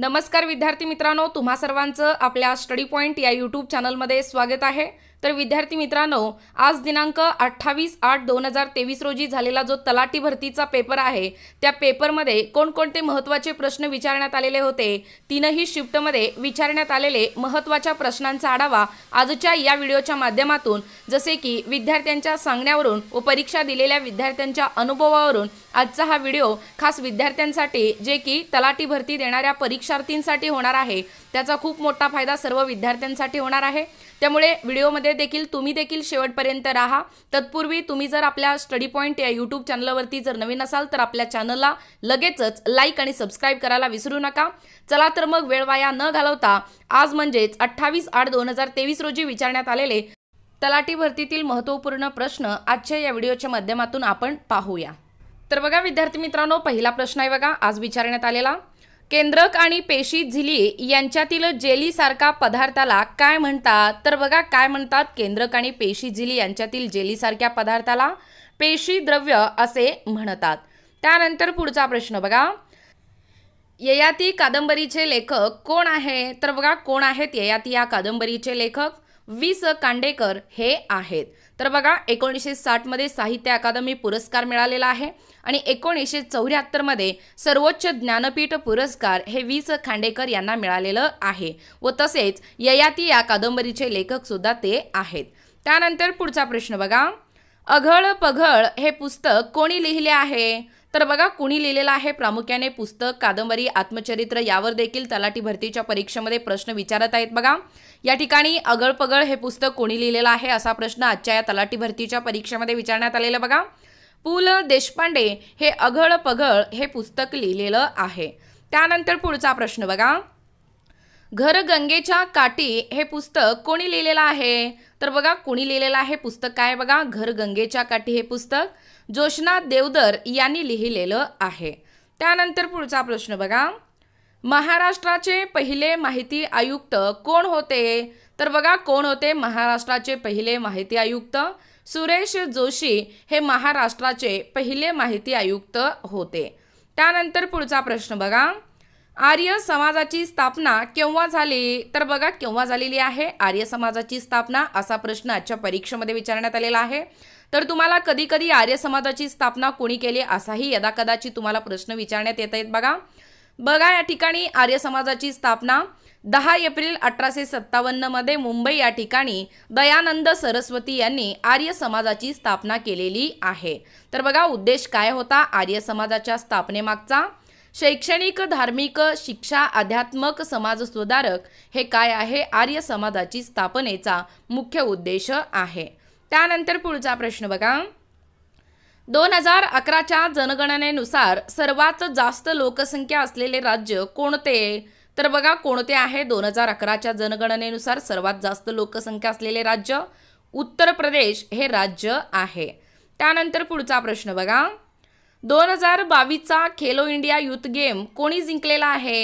नमस्कार विद्यार्थी मित्रांनो तुम्हा सर्वांचं आपल्या स्टडी पॉइंट या यूट्यूब चॅनलमध्ये स्वागत आहे तर विद्यार्थी मित्रांनो आज दिनांक अठ्ठावीस आठ दोन हजार तेवीस रोजी झालेला जो तलाठी भरतीचा पेपर आहे त्या पेपरमध्ये कोणकोणते महत्त्वाचे प्रश्न विचारण्यात आलेले होते तीनही शिफ्टमध्ये विचारण्यात आलेले महत्त्वाच्या प्रश्नांचा आढावा आजच्या या व्हिडिओच्या माध्यमातून जसे की विद्यार्थ्यांच्या सांगण्यावरून व परीक्षा दिलेल्या विद्यार्थ्यांच्या अनुभवावरून आजचा हा व्हिडिओ खास विद्यार्थ्यांसाठी जे की तलाठी भरती देणाऱ्या परीक्षार्थींसाठी होणार आहे त्याचा खूप मोठा फायदा सर्व विद्यार्थ्यांसाठी होणार आहे त्यामुळे व्हिडिओमध्ये देखील तुम्ही देखील शेवटपर्यंत राहा तत्पूर्वी तुम्ही जर आपल्या स्टडी पॉईंट या यूट्यूब चॅनलवरती जर नवीन असाल तर आपल्या चॅनलला लगेचच लाईक आणि सबस्क्राईब करायला विसरू नका चला तर मग वेळ वाया न घालवता आज म्हणजेच अठ्ठावीस आठ दोन हजार तेवीस रोजी विचारण्यात आलेले तलाठी भरतीतील महत्त्वपूर्ण प्रश्न आजच्या या व्हिडिओच्या माध्यमातून आपण पाहूया तर बघा विद्यार्थी मित्रांनो पहिला प्रश्न आहे बघा आज विचारण्यात आलेला केंद्रक आणि पेशी झिली यांच्यातील जेलीसारखा पदार्थाला काय म्हणतात तर बघा काय म्हणतात केंद्रक आणि पेशी झिली यांच्यातील जेलीसारख्या पदार्थाला पेशी द्रव्य असे म्हणतात त्यानंतर पुढचा प्रश्न बघा ययाती कादंबरीचे लेखक कोण आहे तर बघा कोण आहेत ययाती या कादंबरीचे लेखक वी स कांडेकर हे आहेत तर बघा एकोणीसशे साठमध्ये साहित्य अकादमी पुरस्कार मिळालेला आहे आणि एकोणीसशे चौऱ्याहत्तरमध्ये सर्वोच्च ज्ञानपीठ पुरस्कार हे वी स खांडेकर यांना मिळालेलं आहे व तसेच ययाती या कादंबरीचे लेखकसुद्धा ते आहेत त्यानंतर पुढचा प्रश्न बघा अघळ पघळ हे पुस्तक कोणी लिहिले आहे तर बघा कुणी लिहिलेलं आहे प्रामुख्याने पुस्तक कादंबरी आत्मचरित्र यावर देखील तलाठी भरतीच्या परीक्षेमध्ये प्रश्न विचारत आहेत बघा या ठिकाणी अगळपगळ हे पुस्तक कोणी लिहिलेलं आहे असा प्रश्न आजच्या या तलाठी भरतीच्या परीक्षेमध्ये विचारण्यात आलेला बघा पु ल देशपांडे हे अगळ पगळ हे पुस्तक लिहिलेलं आहे त्यानंतर पुढचा प्रश्न बघा घर गंगेच्या काठी हे पुस्तक कोणी लिहिलेलं आहे तर बघा कोणी लिहिलेलं आहे पुस्तक काय बघा घर गंगेच्या काठी हे पुस्तक जोशना देवदर यांनी लिहिलेलं आहे त्यानंतर पुढचा प्रश्न बघा महाराष्ट्राचे पहिले माहिती आयुक्त कोण होते तर बघा कोण होते महाराष्ट्राचे पहिले माहिती आयुक्त सुरेश जोशी हे महाराष्ट्राचे पहिले माहिती आयुक्त होते त्यानंतर पुढचा प्रश्न बघा आर्य समाजाची स्थापना केव्हा झाली तर बघा केव्हा झालेली आहे आर्य समाजाची स्थापना असा प्रश्न आजच्या परीक्षेमध्ये विचारण्यात आलेला आहे तर तुम्हाला कधी कधी आर्य समाजाची स्थापना कोणी केली असाही यदाकदाचित तुम्हाला प्रश्न विचारण्यात येत आहेत बघा बघा या ठिकाणी आर्य समाजाची स्थापना दहा एप्रिल अठराशे सत्तावन्नमध्ये मुंबई या ठिकाणी दयानंद सरस्वती यांनी आर्य समाजाची स्थापना केलेली आहे तर बघा उद्देश काय होता आर्य समाजाच्या स्थापनेमागचा शैक्षणिक धार्मिक शिक्षा अध्यात्मक समाज सुधारक हे काय आहे आर्य समाजाची स्थापनेचा मुख्य उद्देश आहे त्यानंतर पुढचा प्रश्न बघा दोन हजार अकराच्या जनगणनेनुसार सर्वात जास्त लोकसंख्या असलेले राज्य कोणते तर बघा कोणते आहे दोन हजार अकराच्या जनगणनेनुसार सर्वात जास्त लोकसंख्या असलेले राज्य उत्तर प्रदेश हे राज्य आहे त्यानंतर पुढचा प्रश्न बघा दोन हजार बावीसचा खेलो इंडिया युथ गेम कोणी जिंकलेला आहे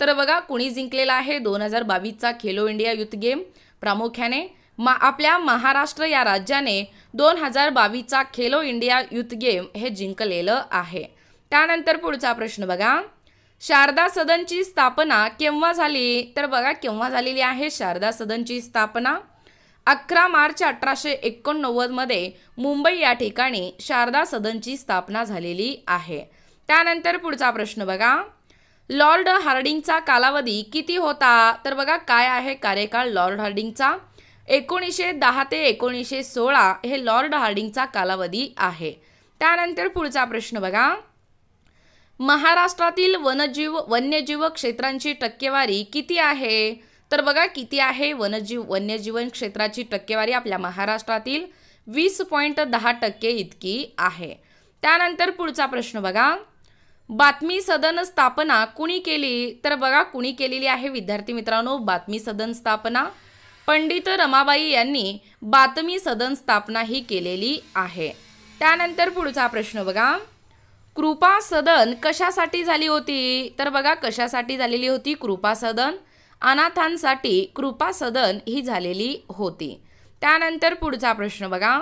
तर बघा कोणी जिंकलेला आहे दोन हजार बावीसचा खेलो इंडिया युथ गेम प्रामुख्याने मा आपल्या महाराष्ट्र या राज्याने दोन हजार बावीसचा खेलो इंडिया युथ गेम हे जिंकलेलं आहे त्यानंतर पुढचा प्रश्न बघा शारदा सदनची स्थापना केव्हा झाली तर बघा केव्हा झालेली आहे शारदा सदनची स्थापना अकरा मार्च अठराशे एकोणनव्वदमध्ये मुंबई या ठिकाणी शारदा सदनची स्थापना झालेली आहे त्यानंतर पुढचा प्रश्न बघा लॉर्ड हार्डिंगचा कालावधी किती होता तर बघा काय आहे कार्यकाळ लॉर्ड हार्डिंगचा एकोणीसशे दहा ते एकोणीसशे सोळा हे लॉर्ड हार्डिंगचा कालावधी आहे त्यानंतर पुढचा प्रश्न बघा महाराष्ट्रातील वनजीव वन्यजीव क्षेत्रांची टक्केवारी किती आहे तर बघा किती आहे वनजीव वन्यजीवन क्षेत्राची टक्केवारी आपल्या महाराष्ट्रातील वीस पॉईंट दहा टक्के इतकी आहे त्यानंतर पुढचा प्रश्न बघा बातमी सदन स्थापना कुणी केली तर बघा कुणी केलेली आहे विद्यार्थी मित्रांनो बातमी सदन स्थापना पंडित रमाबाई यांनी बातमी सदन स्थापना ही केलेली आहे त्यानंतर पुढचा प्रश्न बघा कृपा सदन कशासाठी झाली होती तर बघा कशासाठी झालेली होती कृपा सदन अनाथांसाठी कृपा सदन ही झालेली होती त्यानंतर पुढचा प्रश्न बघा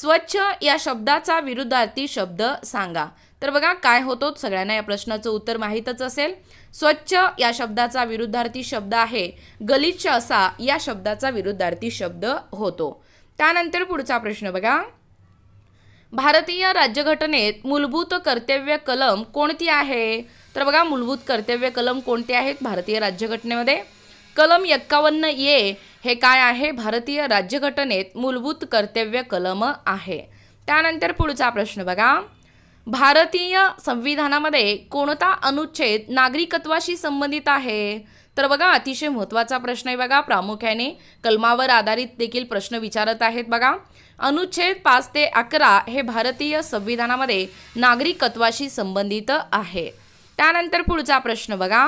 स्वच्छ या शब्दाचा विरुद्धार्थी शब्द सांगा तर बघा काय होतो सगळ्यांना या प्रश्नाचं उत्तर माहीतच असेल स्वच्छ या शब्दाचा विरुद्धार्थी शब्द आहे गलिच्छ असा या शब्दाचा विरुद्धार्थी शब्द होतो त्यानंतर पुढचा प्रश्न बघा भारतीय राज्यघटनेत मूलभूत कर्तव्य कलम कोणती आहे तर बघा मूलभूत कर्तव्य कलम कोणते आहेत भारतीय राज्यघटनेमध्ये कलम एक्कावन्न ये हे काय आहे भारतीय राज्यघटनेत मूलभूत कर्तव्य कलम आहे त्यानंतर पुढचा प्रश्न बघा भारतीय संविधानामध्ये कोणता अनुच्छेद नागरिकत्वाशी संबंधित आहे तर बघा अतिशय महत्त्वाचा प्रश्न आहे बघा प्रामुख्याने कलमावर आधारित देखील प्रश्न विचारत आहेत बघा अनुच्छेद पाच ते अकरा हे भारतीय संविधानामध्ये नागरिकत्वाशी संबंधित आहे त्यानंतर पुढचा प्रश्न बघा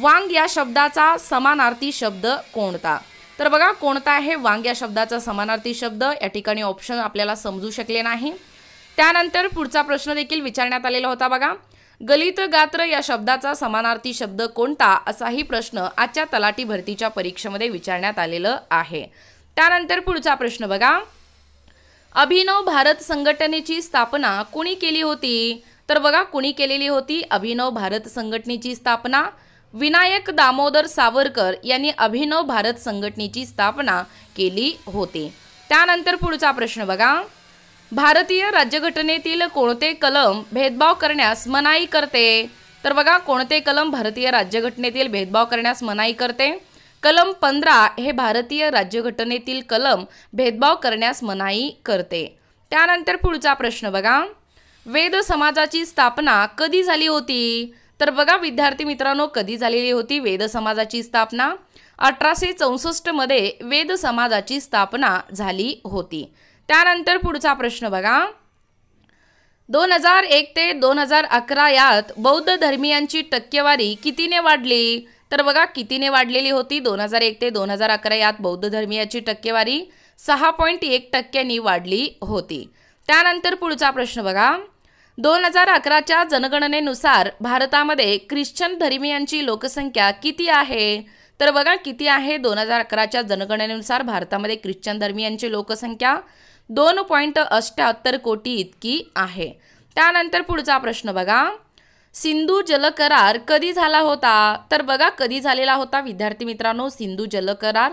वांग या शब्दाचा समानार्थी शब्द कोणता तर बघा कोणता आहे वांग या शब्दाचा समानार्थी शब्द या ठिकाणी ऑप्शन आपल्याला समजू शकले नाही त्यानंतर पुढचा प्रश्न देखील विचारण्यात आलेला होता बघा गलित गात्र या शब्दाचा समानार्थी शब्द कोणता असाही प्रश्न आजच्या तलाठी भरतीच्या परीक्षेमध्ये विचारण्यात आलेलं आहे त्यानंतर पुढचा प्रश्न बघा अभिनव भारत संघटनेची स्थापना कोणी केली होती तर बघा कुणी केलेली होती अभिनव भारत संघटनेची स्थापना विनायक दामोदर सावरकर यांनी अभिनव भारत संघटनेची स्थापना केली होती त्यानंतर पुढचा प्रश्न बघा भारतीय राज्यघटनेतील कोणते कलम भेदभाव करण्यास मनाई करते तर बघा कोणते कलम भारतीय राज्यघटनेतील भेदभाव करण्यास मनाई करते कलम पंधरा हे भारतीय राज्यघटनेतील कलम भेदभाव करण्यास मनाई करते त्यानंतर पुढचा प्रश्न बघा वेद समाजाची स्थापना कधी झाली होती तर बघा विद्यार्थी मित्रांनो कधी झालेली होती वेद समाजाची स्थापना अठराशे चौसष्टमध्ये वेद समाजाची स्थापना झाली होती त्यानंतर पुढचा प्रश्न बघा दोन हजार एक ते दोन हजार अकरा यात बौद्ध धर्मियांची टक्केवारी कितीने वाढली तर बघा कितीने वाढलेली होती दोन हजार एक ते दोन हजार अकरा यात बौद्ध धर्मियाची टक्केवारी सहा पॉईंट एक टक्क्यांनी वाढली होती त्यानंतर पुढचा प्रश्न बघा दोन हजार अकराच्या जनगणनेनुसार भारतामध्ये ख्रिश्चन धर्मियांची लोकसंख्या किती आहे तर बघा किती आहे दोन हजार अकराच्या जनगणनेनुसार भारतामध्ये ख्रिश्चन धर्मियांची लोकसंख्या दोन पॉईंट अष्ट्याहत्तर कोटी इतकी आहे त्यानंतर पुढचा प्रश्न बघा सिंधू जल करार कधी झाला होता तर बघा कधी झालेला होता विद्यार्थी मित्रांनो सिंधू जल करार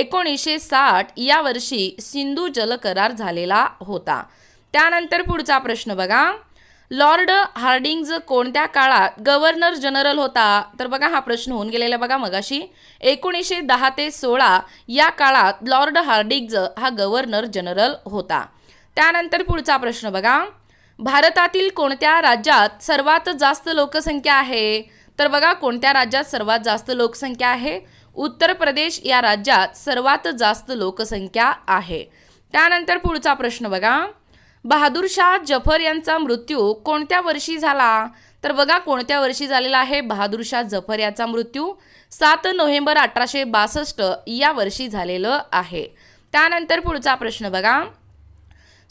एकोणीसशे साठ या वर्षी सिंधू जल करार झालेला होता त्यानंतर पुढचा प्रश्न बघा लॉर्ड हार्डिंग्ज कोणत्या काळात गव्हर्नर जनरल होता तर बघा हा प्रश्न होऊन गेलेला बघा मगाशी एकोणीसशे दहा ते सोळा या काळात लॉर्ड हार्डिंग्ज हा गव्हर्नर जनरल होता त्यानंतर पुढचा प्रश्न बघा भारतातील कोणत्या राज्यात सर्वात जास्त लोकसंख्या आहे तर बघा कोणत्या राज्यात सर्वात जास्त लोकसंख्या आहे उत्तर प्रदेश या राज्यात सर्वात जास्त लोकसंख्या आहे त्यानंतर पुढचा प्रश्न बघा बहादूर शाह जफर यांचा मृत्यू कोणत्या वर्षी झाला तर बघा कोणत्या वर्षी झालेला आहे बहादूर शाह जफर याचा मृत्यू सात नोव्हेंबर अठराशे बासष्ट या वर्षी झालेलं आहे त्यानंतर पुढचा प्रश्न बघा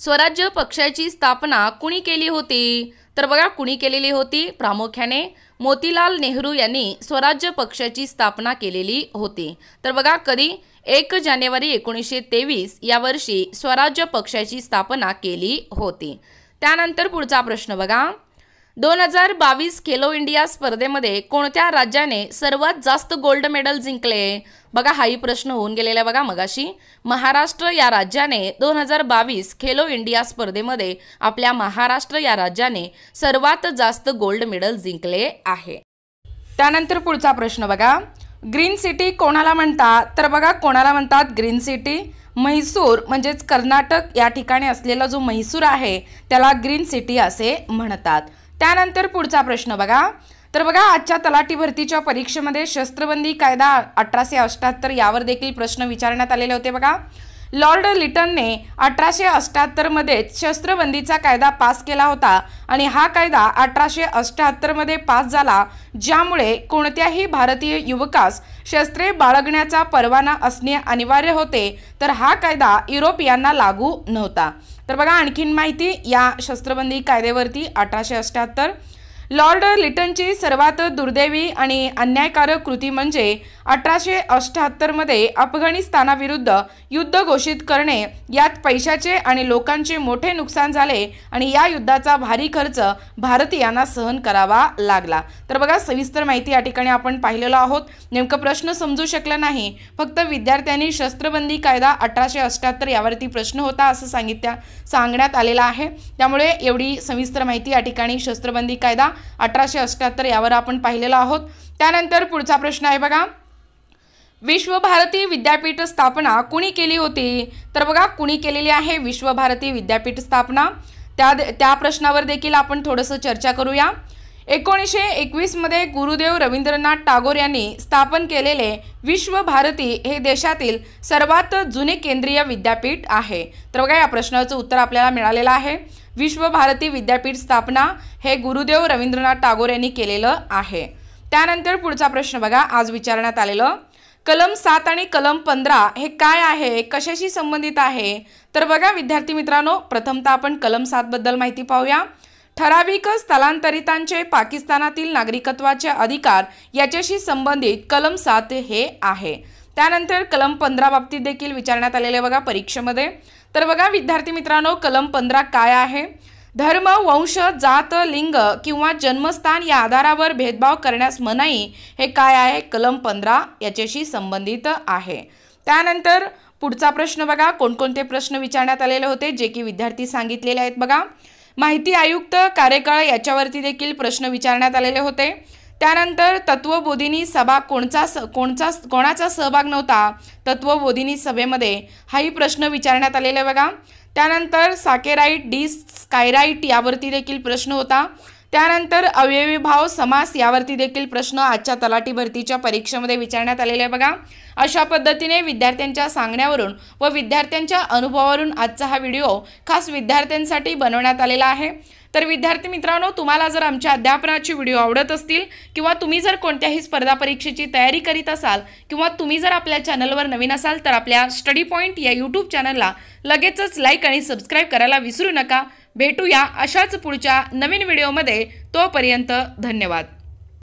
स्वराज्य पक्षाची स्थापना कुणी केली होती तर बघा कुणी केलेली होती प्रामुख्याने मोतीलाल नेहरू यांनी स्वराज्य पक्षाची स्थापना केलेली होती तर बघा कधी एक जानेवारी एकोणीसशे तेवीस या वर्षी स्वराज्य पक्षाची स्थापना केली होती त्यानंतर पुढचा प्रश्न बघा दोन हजार बावीस खेलो इंडिया स्पर्धेमध्ये कोणत्या राज्याने सर्वात जास्त गोल्ड मेडल जिंकले बघा हाही प्रश्न होऊन गेलेला बघा मगाशी महाराष्ट्र या राज्याने दोन हजार बावीस खेलो इंडिया स्पर्धेमध्ये आपल्या महाराष्ट्र या राज्याने सर्वात जास्त गोल्ड मेडल जिंकले आहे त्यानंतर पुढचा प्रश्न बघा ग्रीन सिटी कोणाला म्हणतात तर बघा कोणाला म्हणतात ग्रीन सिटी म्हैसूर म्हणजेच कर्नाटक या ठिकाणी असलेला जो म्हैसूर आहे त्याला ग्रीन सिटी असे म्हणतात त्यानंतर पुढचा प्रश्न बघा तर बघा आजच्या तलाठी भरतीच्या परीक्षेमध्ये शस्त्रबंदी कायदा अठराशे अष्ट्याहत्तर यावर देखील प्रश्न विचारण्यात आलेले होते बघा लॉर्ड लिटनने अठराशे मध्ये शस्त्रबंदीचा कायदा पास केला होता आणि हा कायदा अठराशे अष्ट्याहत्तरमध्ये पास झाला ज्यामुळे कोणत्याही भारतीय युवकास शस्त्रे बाळगण्याचा परवाना असणे अनिवार्य होते तर हा कायदा युरोपियांना लागू नव्हता तर बघा आणखीन माहिती या शस्त्रबंदी कायद्यावरती अठराशे अष्ट्याहत्तर लॉर्ड लिटनची सर्वात दुर्दैवी आणि अन्यायकारक कृती म्हणजे अठराशे अष्ट्याहत्तरमध्ये अफगाणिस्तानाविरुद्ध युद्ध घोषित करणे यात पैशाचे आणि लोकांचे मोठे नुकसान झाले आणि या युद्धाचा भारी खर्च भारतीयांना सहन करावा लागला तर बघा सविस्तर माहिती या ठिकाणी आपण पाहिलेलो आहोत नेमकं प्रश्न समजू शकला नाही फक्त विद्यार्थ्यांनी शस्त्रबंदी कायदा अठराशे अष्ट्याहत्तर यावरती प्रश्न होता असं सांगित्या सांगण्यात आलेला आहे त्यामुळे एवढी सविस्तर माहिती या ठिकाणी शस्त्रबंदी कायदा अठराशे अष्ट्याहत्तर यावर आपण पाहिलेला आहोत त्यानंतर पुढचा प्रश्न आहे बघा विश्वभारती विद्यापीठ स्थापना कुणी केली होती तर बघा कुणी केलेली आहे विश्वभारती विद्यापीठ स्थापना त्या त्या प्रश्नावर देखील आपण थोडंसं चर्चा करूया एकोणीसशे एकवीसमध्ये गुरुदेव रवींद्रनाथ टागोर यांनी स्थापन केलेले विश्वभारती हे देशातील सर्वात जुने केंद्रीय विद्यापीठ आहे तर बघा या प्रश्नाचं उत्तर आपल्याला मिळालेलं आहे विश्वभारती विद्यापीठ स्थापना हे गुरुदेव रवींद्रनाथ टागोर यांनी केलेलं आहे त्यानंतर पुढचा प्रश्न बघा आज विचारण्यात आलेलं कलम सात आणि कलम पंधरा हे काय आहे कशाशी संबंधित आहे तर बघा विद्यार्थी मित्रांनो प्रथमतः आपण कलम सातबद्दल माहिती पाहूया ठराविक स्थलांतरितांचे पाकिस्तानातील नागरिकत्वाचे अधिकार याच्याशी संबंधित कलम सात हे आहे त्यानंतर कलम पंधरा बाबतीत देखील विचारण्यात आलेले बघा परीक्षेमध्ये तर बघा विद्यार्थी मित्रांनो कलम पंधरा काय आहे धर्म वंश जात लिंग किंवा जन्मस्थान या आधारावर भेदभाव करण्यास मनाई हे काय आहे कलम पंधरा याच्याशी संबंधित आहे त्यानंतर पुढचा प्रश्न बघा कोणकोणते प्रश्न विचारण्यात आलेले होते जे की विद्यार्थी सांगितलेले आहेत बघा माहिती आयुक्त कार्यकाळ याच्यावरती देखील प्रश्न विचारण्यात आलेले होते त्यानंतर तत्वबोधिनी सभा कोणचा स कोणचा कोणाचा सहभाग नव्हता तत्वबोधिनी सभेमध्ये हाही प्रश्न विचारण्यात आलेला बघा त्यानंतर साकेराईट डी स्कायराईट यावरती देखील प्रश्न होता त्यानंतर अवयवी भाव समास यावरती देखील प्रश्न आजच्या तलाठी भरतीच्या परीक्षेमध्ये विचारण्यात आलेले आहे बघा अशा पद्धतीने विद्यार्थ्यांच्या सांगण्यावरून व विद्यार्थ्यांच्या अनुभवावरून आजचा हा व्हिडिओ खास विद्यार्थ्यांसाठी बनवण्यात आलेला आहे तर विद्यार्थी मित्रांनो तुम्हाला जर आमच्या अध्यापनाची व्हिडिओ आवडत असतील किंवा तुम्ही जर कोणत्याही स्पर्धा परीक्षेची तयारी करीत असाल किंवा तुम्ही जर आपल्या चॅनलवर नवीन असाल तर आपल्या स्टडी पॉईंट या यूट्यूब चॅनलला लगेचच लाईक आणि सबस्क्राईब करायला विसरू नका भेटूया अशाच पुढच्या नवीन व्हिडिओमध्ये तोपर्यंत धन्यवाद